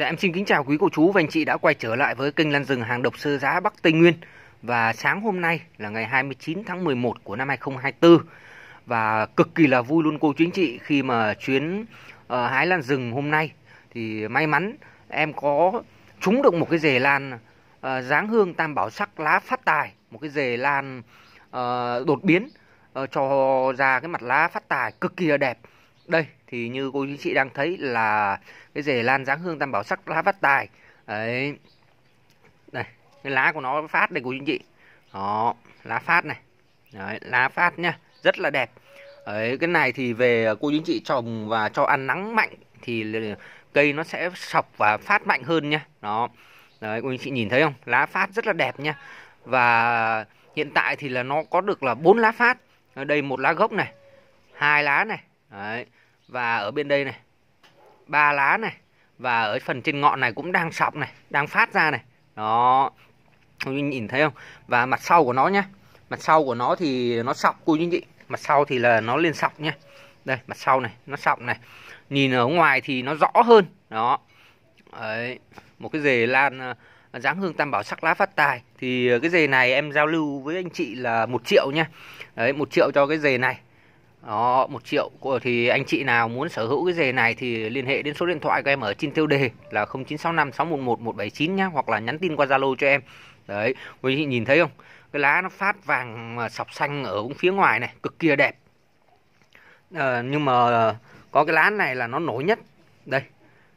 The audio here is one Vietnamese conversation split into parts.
Dạ em xin kính chào quý cô chú và anh chị đã quay trở lại với kênh Lan rừng hàng độc sơ giá Bắc Tây Nguyên. Và sáng hôm nay là ngày 29 tháng 11 của năm 2024 và cực kỳ là vui luôn cô chú anh chị khi mà chuyến uh, hái lan rừng hôm nay thì may mắn em có trúng được một cái dề lan uh, dáng hương tam bảo sắc lá phát tài, một cái dề lan uh, đột biến uh, cho ra cái mặt lá phát tài cực kỳ là đẹp đây thì như cô chú chị đang thấy là cái rể lan dáng hương tam bảo sắc lá phát tài. Đấy. Đây, cái lá của nó phát đây cô chú chị. Đó, lá phát này. Đấy, lá phát nhá, rất là đẹp. Đấy, cái này thì về cô chú chị trồng và cho ăn nắng mạnh thì cây nó sẽ sọc và phát mạnh hơn nhá Đó. Đấy, cô chú chị nhìn thấy không? Lá phát rất là đẹp nhá Và hiện tại thì là nó có được là bốn lá phát. Ở đây một lá gốc này, hai lá này. Đấy và ở bên đây này ba lá này và ở phần trên ngọn này cũng đang sọc này đang phát ra này đó cô chú nhìn thấy không và mặt sau của nó nhá mặt sau của nó thì nó sọc cô chú chị mặt sau thì là nó lên sọc nhá đây mặt sau này nó sọc này nhìn ở ngoài thì nó rõ hơn đó Đấy, một cái dề lan ờ, dáng hương tam bảo sắc lá phát tài thì ờ, cái dề này em giao lưu với anh chị là một triệu nha đấy một triệu cho cái dề này đó một triệu thì anh chị nào muốn sở hữu cái dề này thì liên hệ đến số điện thoại của em ở trên tiêu đề là 0965 611 179 nhá hoặc là nhắn tin qua Zalo cho em đấy quý vị nhìn thấy không cái lá nó phát vàng mà sọc xanh ở phía ngoài này cực kỳ đẹp à, nhưng mà có cái lá này là nó nổi nhất đây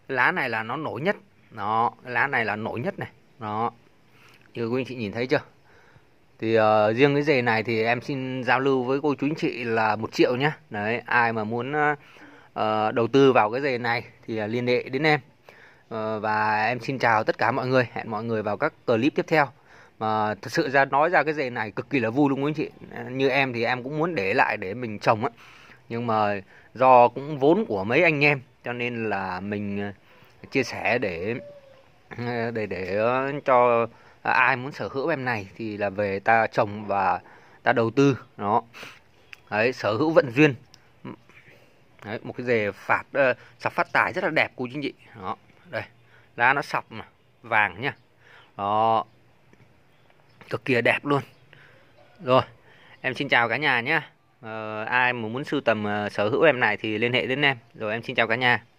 cái lá này là nó nổi nhất nó lá này là nổi nhất này nó như quý anh chị nhìn thấy chưa thì uh, riêng cái giày này thì em xin giao lưu với cô chú anh chị là một triệu nhá đấy ai mà muốn uh, đầu tư vào cái giày này thì liên hệ đến em uh, và em xin chào tất cả mọi người hẹn mọi người vào các clip tiếp theo mà thật sự ra nói ra cái giày này cực kỳ là vui luôn quý anh chị như em thì em cũng muốn để lại để mình trồng á nhưng mà do cũng vốn của mấy anh em cho nên là mình chia sẻ để để để cho à, ai muốn sở hữu em này thì là về ta trồng và ta đầu tư nó đấy sở hữu vận duyên đấy một cái dề phạt uh, sọc phát tài rất là đẹp cô chú anh chị đó đây lá nó sọc mà vàng nhá đó cực kỳ đẹp luôn rồi em xin chào cả nhà nhá uh, ai mà muốn sưu tầm uh, sở hữu em này thì liên hệ đến em rồi em xin chào cả nhà